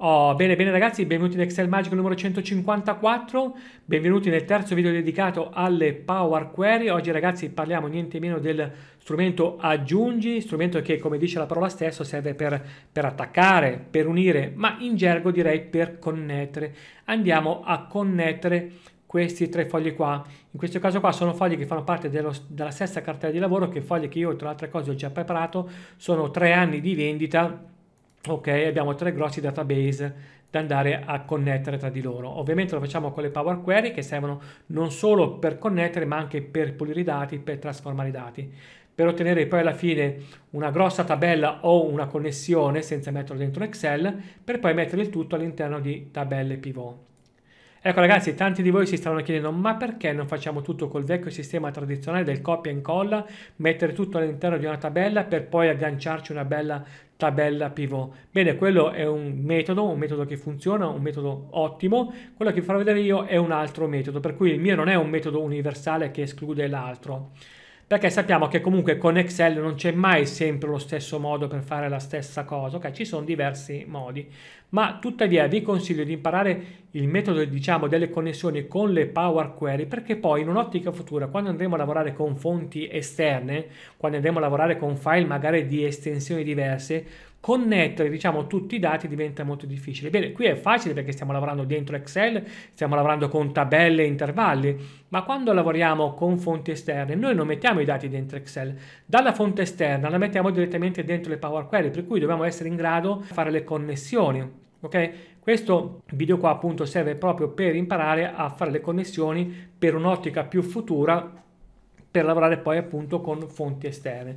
Oh, bene, bene ragazzi, benvenuti in Excel Magic numero 154, benvenuti nel terzo video dedicato alle Power Query. Oggi ragazzi parliamo niente meno del strumento aggiungi, strumento che come dice la parola stessa serve per, per attaccare, per unire, ma in gergo direi per connettere. Andiamo a connettere questi tre fogli qua. In questo caso qua sono fogli che fanno parte dello, della stessa cartella di lavoro che fogli che io tra le altre cose ho già preparato, sono tre anni di vendita ok abbiamo tre grossi database da andare a connettere tra di loro ovviamente lo facciamo con le power query che servono non solo per connettere ma anche per pulire i dati per trasformare i dati per ottenere poi alla fine una grossa tabella o una connessione senza metterlo dentro Excel per poi mettere il tutto all'interno di tabelle pivot Ecco ragazzi, tanti di voi si stavano chiedendo ma perché non facciamo tutto col vecchio sistema tradizionale del copia e incolla, mettere tutto all'interno di una tabella per poi agganciarci una bella tabella pivot. Bene, quello è un metodo, un metodo che funziona, un metodo ottimo. Quello che vi farò vedere io è un altro metodo, per cui il mio non è un metodo universale che esclude l'altro. Perché sappiamo che comunque con Excel non c'è mai sempre lo stesso modo per fare la stessa cosa, ok? Ci sono diversi modi ma tuttavia vi consiglio di imparare il metodo diciamo, delle connessioni con le Power Query perché poi in un'ottica futura quando andremo a lavorare con fonti esterne, quando andremo a lavorare con file magari di estensioni diverse, connettere diciamo tutti i dati diventa molto difficile. Bene, qui è facile perché stiamo lavorando dentro Excel, stiamo lavorando con tabelle e intervalli, ma quando lavoriamo con fonti esterne noi non mettiamo i dati dentro Excel, dalla fonte esterna la mettiamo direttamente dentro le Power Query, per cui dobbiamo essere in grado di fare le connessioni ok? Questo video qua appunto serve proprio per imparare a fare le connessioni per un'ottica più futura per lavorare poi appunto con fonti esterne.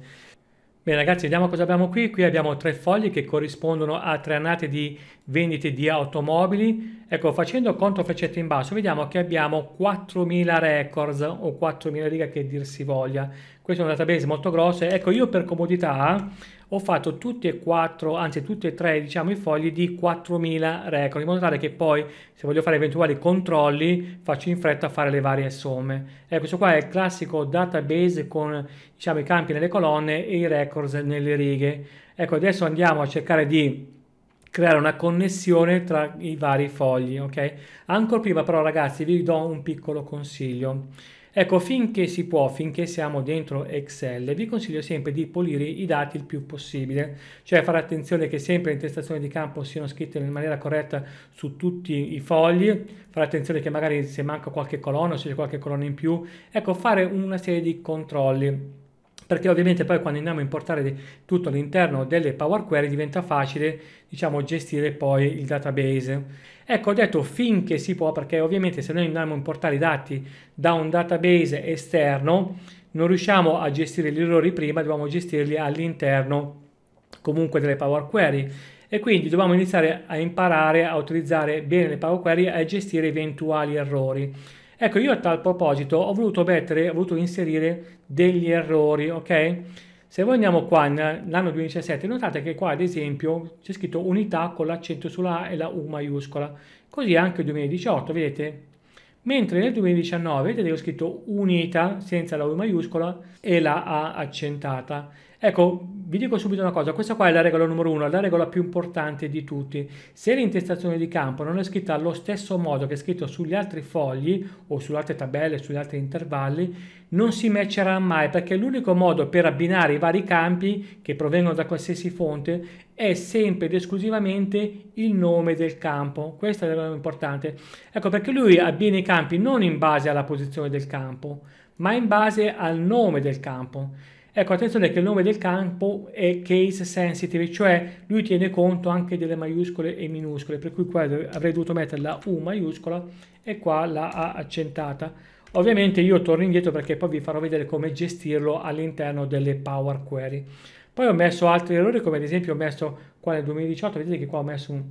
Bene ragazzi, vediamo cosa abbiamo qui. Qui abbiamo tre fogli che corrispondono a tre annate di vendite di automobili Ecco, facendo contro freccetto in basso, vediamo che abbiamo 4000 records o 4000 righe che dir si voglia. Questo è un database molto grosso. Ecco, io per comodità ho fatto tutti e quattro, anzi tutti e tre, diciamo, i fogli di 4000 record, in modo tale che poi, se voglio fare eventuali controlli, faccio in fretta a fare le varie somme. Ecco, questo qua è il classico database con, diciamo, i campi nelle colonne e i records nelle righe. Ecco, adesso andiamo a cercare di creare una connessione tra i vari fogli, ok? Ancora prima però ragazzi vi do un piccolo consiglio. Ecco, finché si può, finché siamo dentro Excel, vi consiglio sempre di pulire i dati il più possibile, cioè fare attenzione che sempre le intestazioni di campo siano scritte in maniera corretta su tutti i fogli, fare attenzione che magari se manca qualche colonna, o se c'è qualche colonna in più, ecco, fare una serie di controlli perché ovviamente poi quando andiamo a importare tutto all'interno delle Power Query diventa facile diciamo gestire poi il database. Ecco, ho detto finché si può perché ovviamente se noi andiamo a importare i dati da un database esterno non riusciamo a gestire gli errori prima, dobbiamo gestirli all'interno comunque delle Power Query e quindi dobbiamo iniziare a imparare a utilizzare bene le Power Query e a gestire eventuali errori. Ecco, io a tal proposito ho voluto mettere, ho voluto inserire degli errori, ok? Se voi andiamo qua nell'anno 2017, notate che qua ad esempio c'è scritto unità con l'accento sulla A e la U maiuscola, così anche il 2018, vedete? mentre nel 2019 vedevo scritto unita senza la U maiuscola e la A accentata. Ecco, vi dico subito una cosa, questa qua è la regola numero uno, la regola più importante di tutti. Se l'intestazione di campo non è scritta allo stesso modo che è scritto sugli altri fogli o sulle altre tabelle, sugli altri intervalli, non si matcherà mai perché l'unico modo per abbinare i vari campi che provengono da qualsiasi fonte è sempre ed esclusivamente il nome del campo. Questo è importante. Ecco perché lui abbina i campi non in base alla posizione del campo, ma in base al nome del campo. Ecco, attenzione che il nome del campo è case sensitive, cioè lui tiene conto anche delle maiuscole e minuscole, per cui qua avrei dovuto mettere la U maiuscola e qua la A accentata. Ovviamente io torno indietro perché poi vi farò vedere come gestirlo all'interno delle Power Query. Poi ho messo altri errori come ad esempio ho messo qua nel 2018, vedete che qua ho messo un,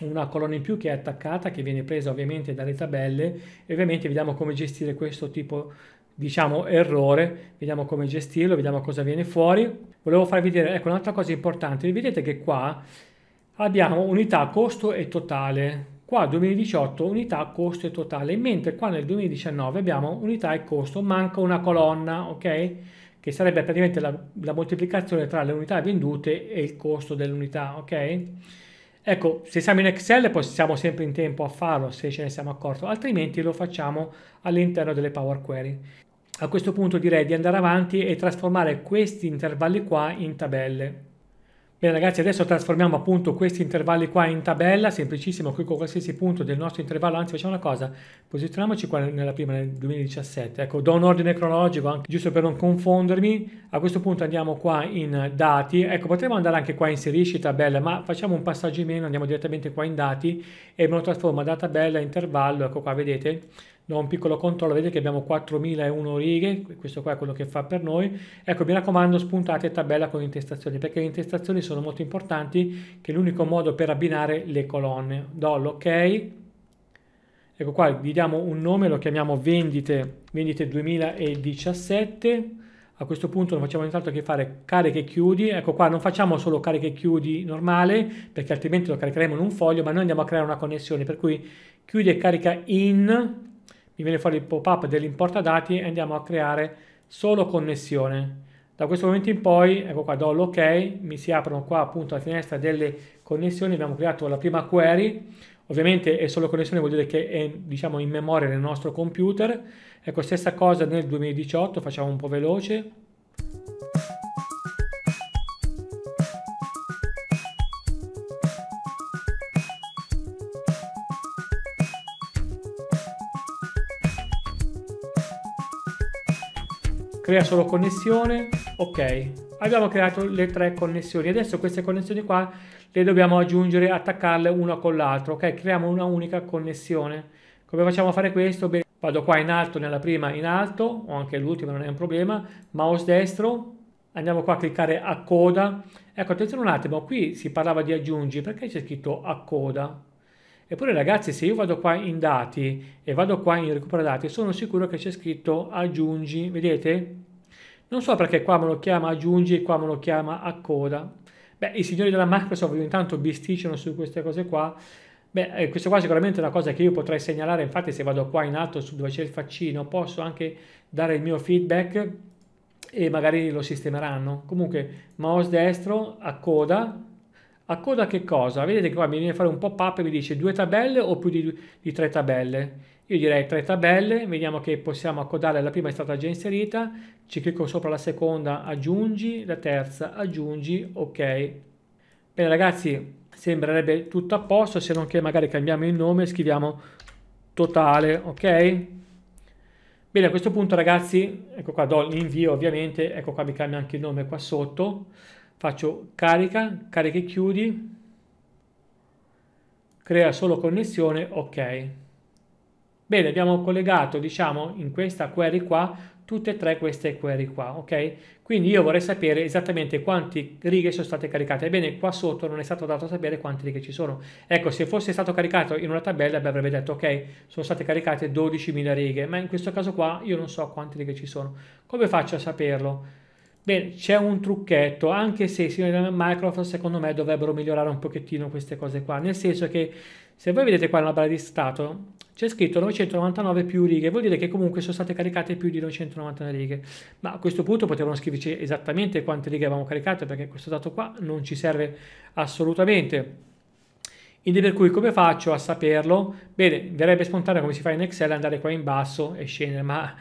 una colonna in più che è attaccata, che viene presa ovviamente dalle tabelle e ovviamente vediamo come gestire questo tipo diciamo errore, vediamo come gestirlo, vediamo cosa viene fuori. Volevo farvi vedere, ecco un'altra cosa importante, vedete che qua abbiamo unità costo e totale, Qua 2018 unità costo e totale, mentre qua nel 2019 abbiamo unità e costo, manca una colonna, ok? Che sarebbe praticamente la, la moltiplicazione tra le unità vendute e il costo dell'unità, ok? Ecco, se siamo in Excel possiamo sempre in tempo a farlo se ce ne siamo accorti, altrimenti lo facciamo all'interno delle Power Query. A questo punto direi di andare avanti e trasformare questi intervalli qua in tabelle. Bene ragazzi, adesso trasformiamo appunto questi intervalli qua in tabella, semplicissimo, qui con qualsiasi punto del nostro intervallo, anzi facciamo una cosa, posizioniamoci qua nella prima, nel 2017, ecco, do un ordine cronologico, anche, giusto per non confondermi, a questo punto andiamo qua in dati, ecco, potremmo andare anche qua in inserisci tabella, ma facciamo un passaggio in meno, andiamo direttamente qua in dati e me lo trasformo da tabella a intervallo, ecco qua, vedete? do un piccolo controllo, vedete che abbiamo 4001 righe, questo qua è quello che fa per noi. Ecco, mi raccomando, spuntate tabella con intestazioni, perché le intestazioni sono molto importanti, che è l'unico modo per abbinare le colonne. Do l'ok, ecco qua, gli diamo un nome, lo chiamiamo vendite, vendite 2017, a questo punto non facciamo nient'altro che fare cariche e chiudi, ecco qua non facciamo solo cariche e chiudi normale perché altrimenti lo caricheremo in un foglio, ma noi andiamo a creare una connessione per cui chiudi e carica in mi viene fuori il pop-up dell'importa dati e andiamo a creare solo connessione. Da questo momento in poi, ecco qua, do l'ok, mi si aprono qua appunto la finestra delle connessioni, abbiamo creato la prima query, ovviamente è solo connessione vuol dire che è diciamo in memoria nel nostro computer, ecco stessa cosa nel 2018, facciamo un po' veloce, crea solo connessione, ok, abbiamo creato le tre connessioni, adesso queste connessioni qua le dobbiamo aggiungere, attaccarle una con l'altra, ok, creiamo una unica connessione, come facciamo a fare questo? Beh, vado qua in alto nella prima in alto, o anche l'ultima non è un problema, mouse destro, andiamo qua a cliccare a coda, ecco attenzione un attimo, qui si parlava di aggiungi, perché c'è scritto a coda? Eppure ragazzi, se io vado qua in dati e vado qua in recupera dati, sono sicuro che c'è scritto aggiungi, vedete? Non so perché qua me lo chiama aggiungi e qua me lo chiama a coda. Beh, i signori della Microsoft intanto bisticciano su queste cose qua. Beh, eh, questa qua sicuramente è una cosa che io potrei segnalare, infatti se vado qua in alto su dove c'è il faccino posso anche dare il mio feedback e magari lo sistemeranno. Comunque, mouse destro, a coda, a coda che cosa? Vedete che qua mi viene a fare un pop-up e mi dice due tabelle o più di, di tre tabelle. Io direi tre tabelle, vediamo che possiamo accodare, la prima è stata già inserita, ci clicco sopra la seconda, aggiungi, la terza, aggiungi, ok. Bene ragazzi, sembrerebbe tutto a posto, se non che magari cambiamo il nome e scriviamo totale, ok? Bene, a questo punto ragazzi, ecco qua do l'invio ovviamente, ecco qua mi cambia anche il nome qua sotto faccio carica, carica e chiudi, crea solo connessione, ok. Bene, abbiamo collegato, diciamo, in questa query qua, tutte e tre queste query qua, ok? Quindi io vorrei sapere esattamente quante righe sono state caricate. Ebbene, qua sotto non è stato dato sapere quante righe ci sono. Ecco, se fosse stato caricato in una tabella, beh, avrebbe detto, ok, sono state caricate 12.000 righe, ma in questo caso qua io non so quante righe ci sono. Come faccio a saperlo? Bene, c'è un trucchetto, anche se i signori da Microsoft secondo me dovrebbero migliorare un pochettino queste cose qua, nel senso che se voi vedete qua nella barra di stato c'è scritto 999 più righe, vuol dire che comunque sono state caricate più di 999 righe, ma a questo punto potevano scriverci esattamente quante righe avevamo caricato perché questo dato qua non ci serve assolutamente. Quindi per cui come faccio a saperlo? Bene, verrebbe spontaneo come si fa in Excel andare qua in basso e scendere, ma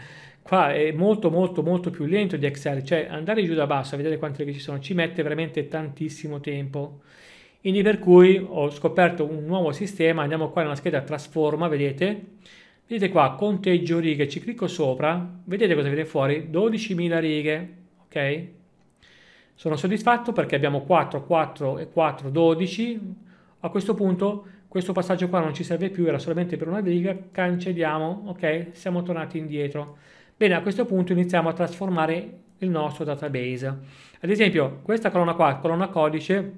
qua è molto molto molto più lento di Excel, cioè andare giù da basso a vedere quante righe ci sono ci mette veramente tantissimo tempo. Quindi per cui ho scoperto un nuovo sistema, andiamo qua nella scheda trasforma, vedete? Vedete qua conteggio righe, ci clicco sopra, vedete cosa viene fuori? 12.000 righe, ok? Sono soddisfatto perché abbiamo 4, 4 e 4, 12. A questo punto questo passaggio qua non ci serve più, era solamente per una riga, cancelliamo, ok? Siamo tornati indietro. Bene, a questo punto iniziamo a trasformare il nostro database. Ad esempio, questa colonna qua, colonna codice,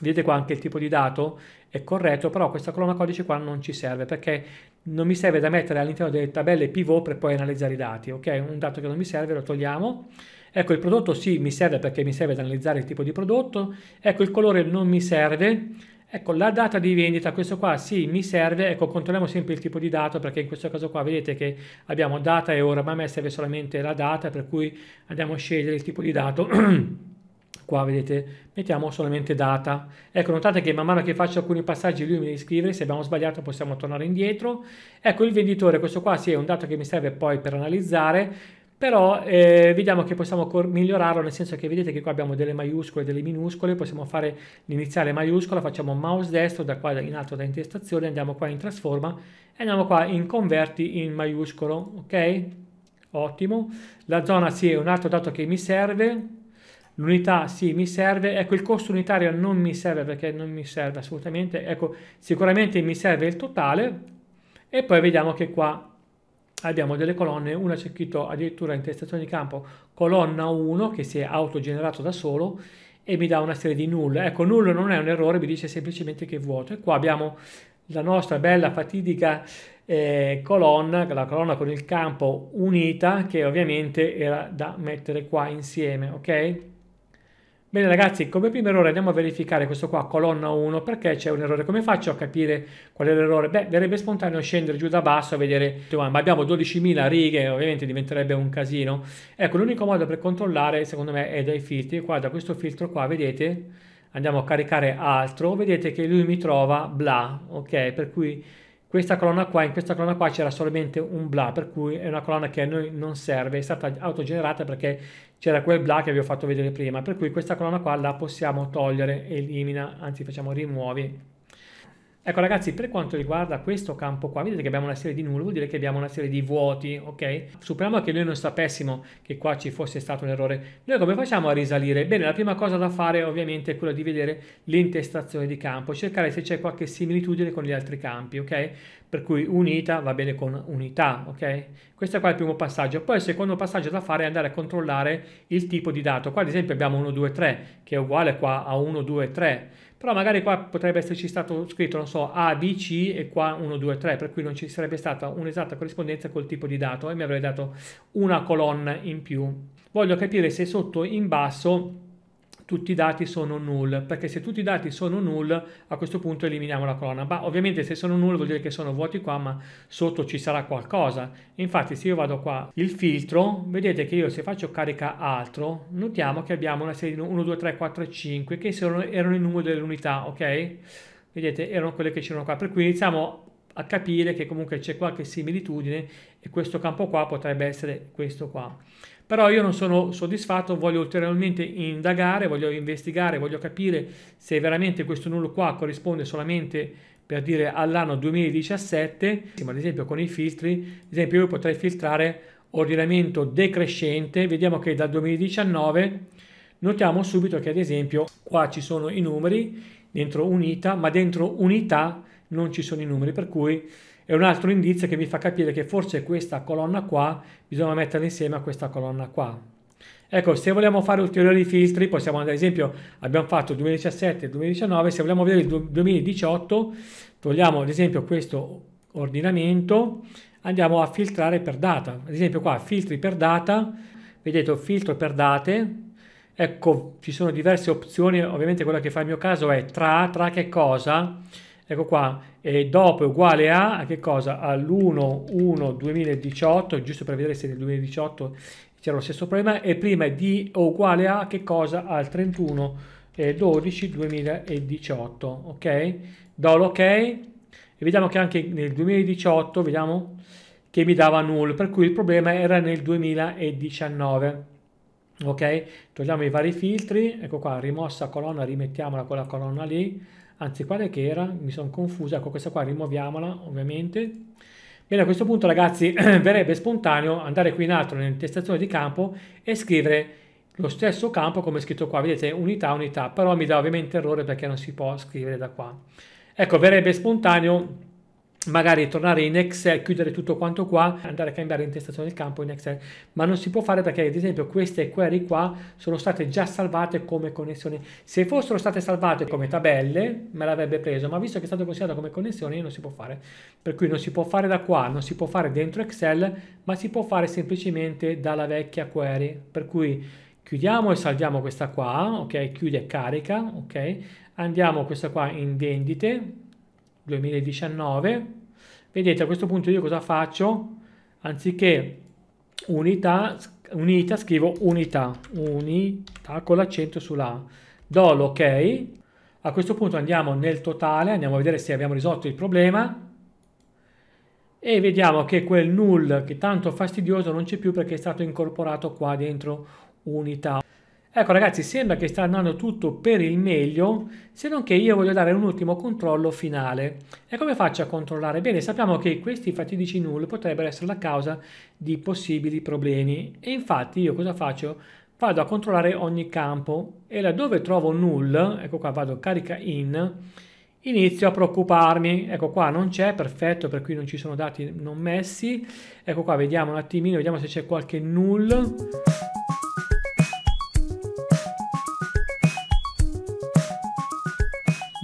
vedete qua anche il tipo di dato è corretto, però questa colonna codice qua non ci serve perché non mi serve da mettere all'interno delle tabelle pivot per poi analizzare i dati, ok? Un dato che non mi serve lo togliamo. Ecco, il prodotto sì, mi serve perché mi serve ad analizzare il tipo di prodotto. Ecco, il colore non mi serve Ecco, la data di vendita, questo qua sì, mi serve, ecco, controlliamo sempre il tipo di dato perché in questo caso qua vedete che abbiamo data e ora, ma a me serve solamente la data, per cui andiamo a scegliere il tipo di dato. qua vedete, mettiamo solamente data. Ecco, notate che man mano che faccio alcuni passaggi lui mi deve scrivere, se abbiamo sbagliato possiamo tornare indietro. Ecco, il venditore, questo qua sì è un dato che mi serve poi per analizzare, però eh, vediamo che possiamo migliorarlo nel senso che vedete che qua abbiamo delle maiuscole e delle minuscole possiamo fare l'iniziale maiuscola facciamo mouse destro da qua in alto da intestazione andiamo qua in trasforma e andiamo qua in converti in maiuscolo ok ottimo la zona sì è un altro dato che mi serve l'unità sì mi serve ecco il costo unitario non mi serve perché non mi serve assolutamente ecco sicuramente mi serve il totale e poi vediamo che qua abbiamo delle colonne, una c'è scritto addirittura in testazione di campo colonna 1 che si è autogenerato da solo e mi dà una serie di null. Ecco, null non è un errore, mi dice semplicemente che è vuoto. E qua abbiamo la nostra bella fatidica eh, colonna, la colonna con il campo unita che ovviamente era da mettere qua insieme, ok? Bene ragazzi, come primo errore andiamo a verificare questo qua, colonna 1, perché c'è un errore. Come faccio a capire qual è l'errore? Beh, verrebbe spontaneo scendere giù da basso a vedere, cioè, ma abbiamo 12.000 righe, ovviamente diventerebbe un casino. Ecco, l'unico modo per controllare, secondo me, è dai filtri. Qua, da questo filtro qua, vedete, andiamo a caricare altro, vedete che lui mi trova bla, ok? Per cui questa colonna qua, in questa colonna qua c'era solamente un bla, per cui è una colonna che a noi non serve, è stata autogenerata perché c'era quel bla che vi ho fatto vedere prima, per cui questa colonna qua la possiamo togliere, elimina, anzi facciamo rimuovi Ecco ragazzi, per quanto riguarda questo campo qua, vedete che abbiamo una serie di null, vuol dire che abbiamo una serie di vuoti, ok? Supponiamo che noi non sapessimo che qua ci fosse stato un errore. Noi come facciamo a risalire? Bene, la prima cosa da fare ovviamente è quella di vedere l'intestazione di campo, cercare se c'è qualche similitudine con gli altri campi, ok? Per cui unita va bene con unità, ok? Questo qua è il primo passaggio. Poi il secondo passaggio da fare è andare a controllare il tipo di dato. Qua ad esempio abbiamo 1, 2, 3, che è uguale qua a 1, 2, 3 però magari qua potrebbe esserci stato scritto, non so, A, B, C e qua 1, 2, 3, per cui non ci sarebbe stata un'esatta corrispondenza col tipo di dato e mi avrei dato una colonna in più. Voglio capire se sotto in basso tutti i dati sono null, perché se tutti i dati sono null a questo punto eliminiamo la colonna. Ma ovviamente se sono null vuol dire che sono vuoti qua, ma sotto ci sarà qualcosa. Infatti se io vado qua, il filtro, vedete che io se faccio carica altro, notiamo che abbiamo una serie di 1, 2, 3, 4 5 che sono, erano il numero delle unità, ok? Vedete, erano quelle che c'erano qua, per cui iniziamo a capire che comunque c'è qualche similitudine e questo campo qua potrebbe essere questo qua però io non sono soddisfatto, voglio ulteriormente indagare, voglio investigare, voglio capire se veramente questo nullo qua corrisponde solamente per dire all'anno 2017, ad esempio con i filtri, ad esempio io potrei filtrare ordinamento decrescente, vediamo che dal 2019 notiamo subito che ad esempio qua ci sono i numeri dentro unità, ma dentro unità non ci sono i numeri, per cui è un altro indizio che mi fa capire che forse questa colonna qua bisogna metterla insieme a questa colonna qua. Ecco, se vogliamo fare ulteriori filtri, possiamo ad esempio, abbiamo fatto 2017 e 2019, se vogliamo vedere il 2018, togliamo ad esempio questo ordinamento, andiamo a filtrare per data. Ad esempio qua, filtri per data, vedete, filtro per date, ecco, ci sono diverse opzioni, ovviamente quella che fa il mio caso è tra, tra che cosa? ecco qua, e dopo è uguale a, a che cosa? all'1-1-2018, giusto per vedere se nel 2018 c'era lo stesso problema, e prima è di o uguale a, che cosa? Al 31-12-2018, ok? Do l'ok, e vediamo che anche nel 2018, vediamo, che mi dava null, per cui il problema era nel 2019 ok togliamo i vari filtri ecco qua rimossa colonna rimettiamola quella colonna lì anzi quale che era? Mi sono confuso ecco questa qua rimuoviamola ovviamente. Bene, a questo punto ragazzi verrebbe spontaneo andare qui in alto nell'intestazione di campo e scrivere lo stesso campo come scritto qua, vedete unità, unità, però mi dà ovviamente errore perché non si può scrivere da qua. Ecco, verrebbe spontaneo magari tornare in Excel, chiudere tutto quanto qua, andare a cambiare intestazione del campo in Excel, ma non si può fare perché ad esempio queste query qua sono state già salvate come connessioni. Se fossero state salvate come tabelle me l'avrebbe preso, ma visto che è stato considerato come connessioni non si può fare. Per cui non si può fare da qua, non si può fare dentro Excel, ma si può fare semplicemente dalla vecchia query. Per cui chiudiamo e salviamo questa qua, ok? Chiude e carica, ok? Andiamo questa qua in vendite, 2019 vedete a questo punto io cosa faccio anziché unità unita scrivo unità unità con l'accento sulla A do l'ok a questo punto andiamo nel totale andiamo a vedere se abbiamo risolto il problema e vediamo che quel null che tanto fastidioso non c'è più perché è stato incorporato qua dentro unità Ecco ragazzi, sembra che sta andando tutto per il meglio, se non che io voglio dare un ultimo controllo finale. E come faccio a controllare? Bene, sappiamo che questi fatidici null potrebbero essere la causa di possibili problemi. E infatti io cosa faccio? Vado a controllare ogni campo e laddove trovo null, ecco qua vado carica in, inizio a preoccuparmi. Ecco qua non c'è, perfetto, per cui non ci sono dati non messi. Ecco qua, vediamo un attimino, vediamo se c'è qualche null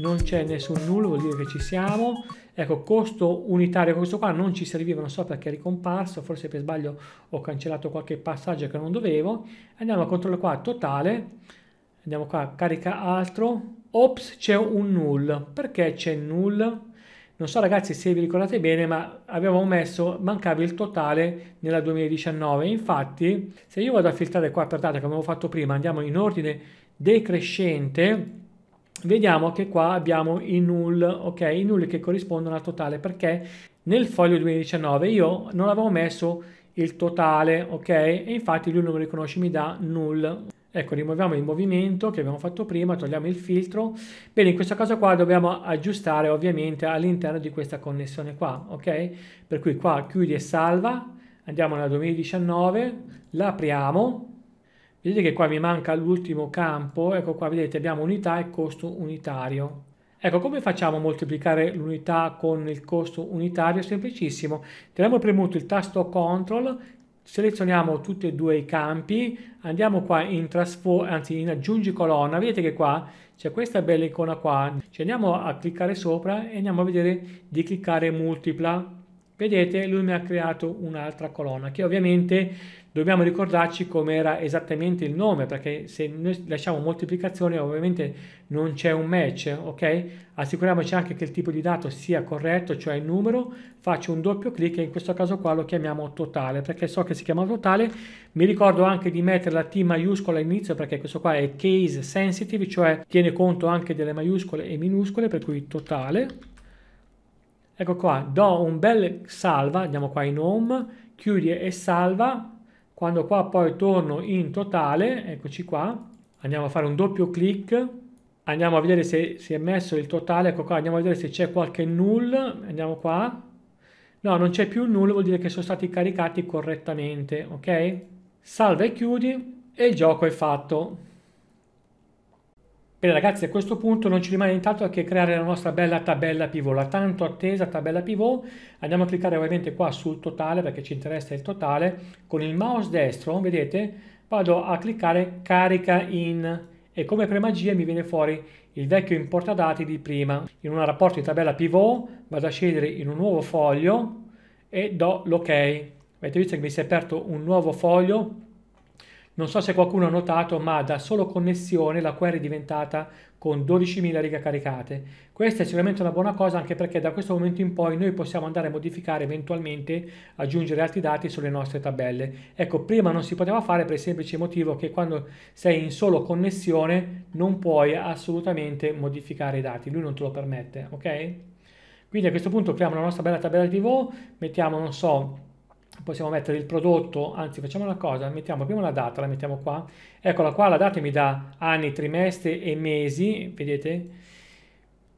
non c'è nessun nulla, vuol dire che ci siamo. Ecco, costo unitario, questo qua non ci serviva, non so perché è ricomparso, forse per sbaglio ho cancellato qualche passaggio che non dovevo. Andiamo a controllo qua, totale, andiamo qua, carica altro, ops, c'è un null. Perché c'è null? Non so ragazzi se vi ricordate bene, ma avevamo messo, mancava il totale nella 2019. Infatti, se io vado a filtrare qua per data, come avevo fatto prima, andiamo in ordine decrescente, vediamo che qua abbiamo i null, ok? I null che corrispondono al totale perché nel foglio 2019 io non avevo messo il totale, ok? E infatti lui non lo riconosce, mi dà null. Ecco, rimuoviamo il movimento che abbiamo fatto prima, togliamo il filtro. Bene, in questa cosa qua dobbiamo aggiustare ovviamente all'interno di questa connessione qua, ok? Per cui qua chiudi e salva, andiamo alla 2019, l'apriamo, Vedete che qua mi manca l'ultimo campo, ecco qua vedete abbiamo unità e costo unitario. Ecco, come facciamo a moltiplicare l'unità con il costo unitario? semplicissimo. Teniamo premuto il tasto CTRL, selezioniamo tutti e due i campi, andiamo qua in, anzi, in aggiungi colonna, vedete che qua c'è questa bella icona qua, ci andiamo a cliccare sopra e andiamo a vedere di cliccare multipla. Vedete, lui mi ha creato un'altra colonna che ovviamente dobbiamo ricordarci com'era esattamente il nome, perché se noi lasciamo moltiplicazione ovviamente non c'è un match, ok? Assicuriamoci anche che il tipo di dato sia corretto, cioè il numero, faccio un doppio clic e in questo caso qua lo chiamiamo totale, perché so che si chiama totale, mi ricordo anche di mettere la T maiuscola all'inizio, perché questo qua è case sensitive, cioè tiene conto anche delle maiuscole e minuscole, per cui totale. Ecco qua, do un bel salva, andiamo qua in home, chiudi e salva, quando qua poi torno in totale eccoci qua andiamo a fare un doppio clic andiamo a vedere se si è messo il totale ecco qua andiamo a vedere se c'è qualche null andiamo qua no non c'è più null vuol dire che sono stati caricati correttamente ok salva e chiudi e il gioco è fatto Bene ragazzi, a questo punto non ci rimane intanto che creare la nostra bella tabella pivot, la tanto attesa tabella pivot. Andiamo a cliccare ovviamente qua sul totale perché ci interessa il totale. Con il mouse destro, vedete, vado a cliccare carica in e come per magia mi viene fuori il vecchio importa dati di prima. In un rapporto di tabella pivot vado a scegliere in un nuovo foglio e do l'ok. Avete visto che mi si è aperto un nuovo foglio non so se qualcuno ha notato, ma da solo connessione la query è diventata con 12.000 righe caricate. Questa è sicuramente una buona cosa anche perché da questo momento in poi noi possiamo andare a modificare eventualmente, aggiungere altri dati sulle nostre tabelle. Ecco, prima non si poteva fare per il semplice motivo che quando sei in solo connessione non puoi assolutamente modificare i dati, lui non te lo permette, ok? Quindi a questo punto creiamo la nostra bella tabella di VO, mettiamo, non so, possiamo mettere il prodotto, anzi facciamo una cosa, mettiamo prima la data, la mettiamo qua, eccola qua, la data mi dà anni, trimestri e mesi, vedete?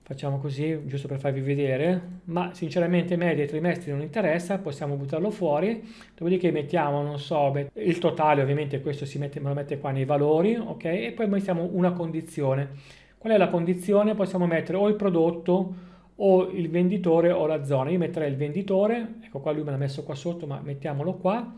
Facciamo così, giusto per farvi vedere, ma sinceramente media e trimestri non interessa, possiamo buttarlo fuori, dopodiché mettiamo, non so, il totale ovviamente questo si mette, me lo mette qua nei valori, ok? E poi mettiamo una condizione. Qual è la condizione? Possiamo mettere o il prodotto, o il venditore o la zona. Io metterei il venditore, ecco qua lui me l'ha messo qua sotto, ma mettiamolo qua.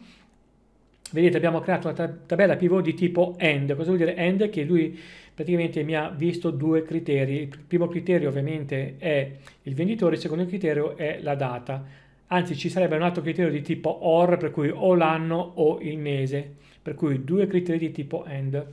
Vedete abbiamo creato una tabella pivot di tipo end. Cosa vuol dire end? Che lui praticamente mi ha visto due criteri. Il primo criterio ovviamente è il venditore, il secondo criterio è la data. Anzi ci sarebbe un altro criterio di tipo or, per cui o l'anno o il mese, per cui due criteri di tipo end.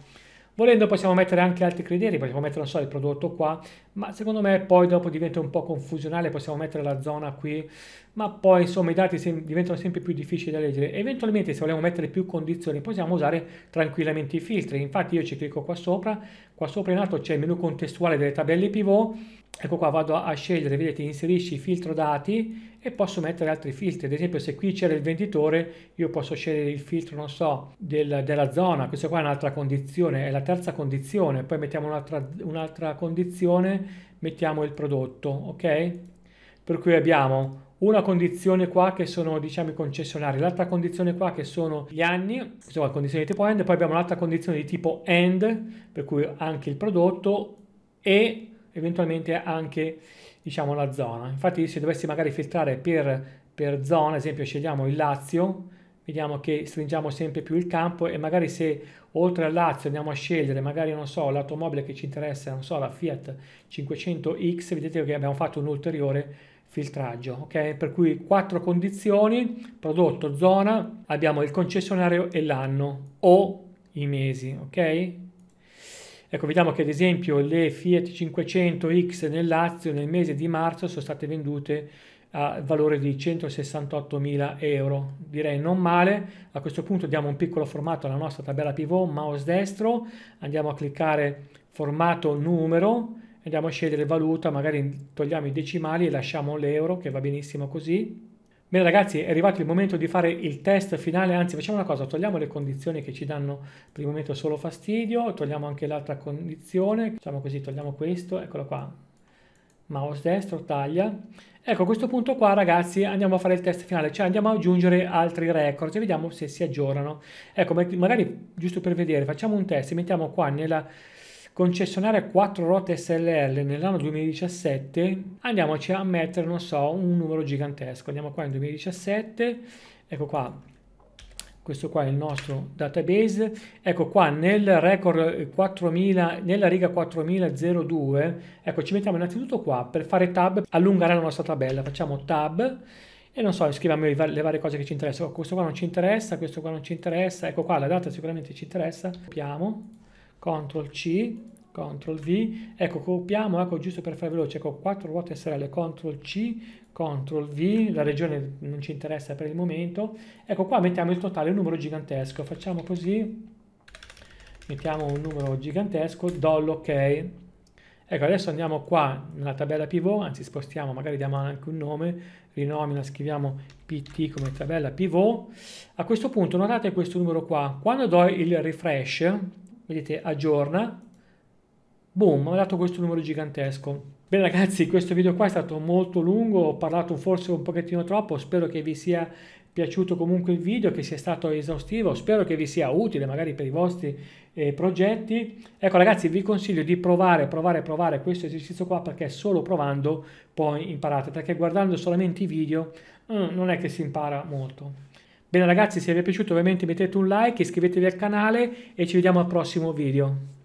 Volendo possiamo mettere anche altri criteri, possiamo mettere, non so, il prodotto qua, ma secondo me poi dopo diventa un po' confusionale, possiamo mettere la zona qui, ma poi insomma i dati sem- diventano sempre più difficili da leggere. Eventualmente se vogliamo mettere più condizioni possiamo usare tranquillamente i filtri, infatti io ci clicco qua sopra, qua sopra in alto c'è il menu contestuale delle tabelle pivot, ecco qua vado a scegliere vedete inserisci filtro dati e posso mettere altri filtri ad esempio se qui c'era il venditore io posso scegliere il filtro non so del, della zona questa qua è un'altra condizione è la terza condizione poi mettiamo un'altra, un'altra condizione mettiamo il prodotto ok per cui abbiamo una condizione qua che sono diciamo i concessionari, l'altra condizione qua che sono gli anni, insomma condizione di tipo end, poi abbiamo un'altra condizione di tipo end, per cui anche il prodotto e eventualmente anche diciamo, la zona. Infatti se dovessi magari filtrare per, per zona, ad esempio scegliamo il Lazio, vediamo che stringiamo sempre più il campo e magari se oltre al Lazio andiamo a scegliere magari non so l'automobile che ci interessa non so la Fiat 500X vedete che abbiamo fatto un ulteriore filtraggio ok per cui quattro condizioni prodotto zona abbiamo il concessionario e l'anno o i mesi ok Ecco, vediamo che ad esempio le Fiat 500X nel Lazio nel mese di marzo sono state vendute a valore di 168.000 euro. Direi non male. A questo punto diamo un piccolo formato alla nostra tabella pivot, mouse destro, andiamo a cliccare formato numero, andiamo a scegliere valuta, magari togliamo i decimali e lasciamo l'euro che va benissimo così Bene ragazzi, è arrivato il momento di fare il test finale, anzi facciamo una cosa, togliamo le condizioni che ci danno per il momento solo fastidio, togliamo anche l'altra condizione, facciamo così, togliamo questo, eccolo qua, mouse destro, taglia. Ecco, a questo punto qua ragazzi andiamo a fare il test finale, cioè andiamo ad aggiungere altri record e vediamo se si aggiornano. Ecco, magari giusto per vedere, facciamo un test, mettiamo qua nella concessionare 4 ruote SLL nell'anno 2017, andiamoci a mettere, non so, un numero gigantesco. Andiamo qua nel 2017, ecco qua, questo qua è il nostro database. Ecco qua nel record 4000, nella riga 4002, ecco ci mettiamo innanzitutto qua per fare tab, allungare la nostra tabella. Facciamo tab e non so, scriviamo le varie cose che ci interessano. Questo qua non ci interessa, questo qua non ci interessa, ecco qua la data sicuramente ci interessa. Copiamo CTRL C, CTRL V, ecco copiamo, ecco giusto per fare veloce, ecco 4 ruote SRL, CTRL C, CTRL V, la regione non ci interessa per il momento, ecco qua mettiamo il totale, un numero gigantesco, facciamo così, mettiamo un numero gigantesco, do l'ok, ecco adesso andiamo qua nella tabella pivot, anzi spostiamo, magari diamo anche un nome, rinomina, scriviamo pt come tabella pivot, a questo punto notate questo numero qua, quando do il refresh, vedete aggiorna, boom, ho dato questo numero gigantesco. Bene ragazzi, questo video qua è stato molto lungo, ho parlato forse un pochettino troppo, spero che vi sia piaciuto comunque il video, che sia stato esaustivo, spero che vi sia utile magari per i vostri eh, progetti. Ecco ragazzi, vi consiglio di provare, provare, provare questo esercizio qua perché solo provando poi imparate, perché guardando solamente i video mm, non è che si impara molto. Bene ragazzi, se vi è piaciuto ovviamente mettete un like, iscrivetevi al canale e ci vediamo al prossimo video.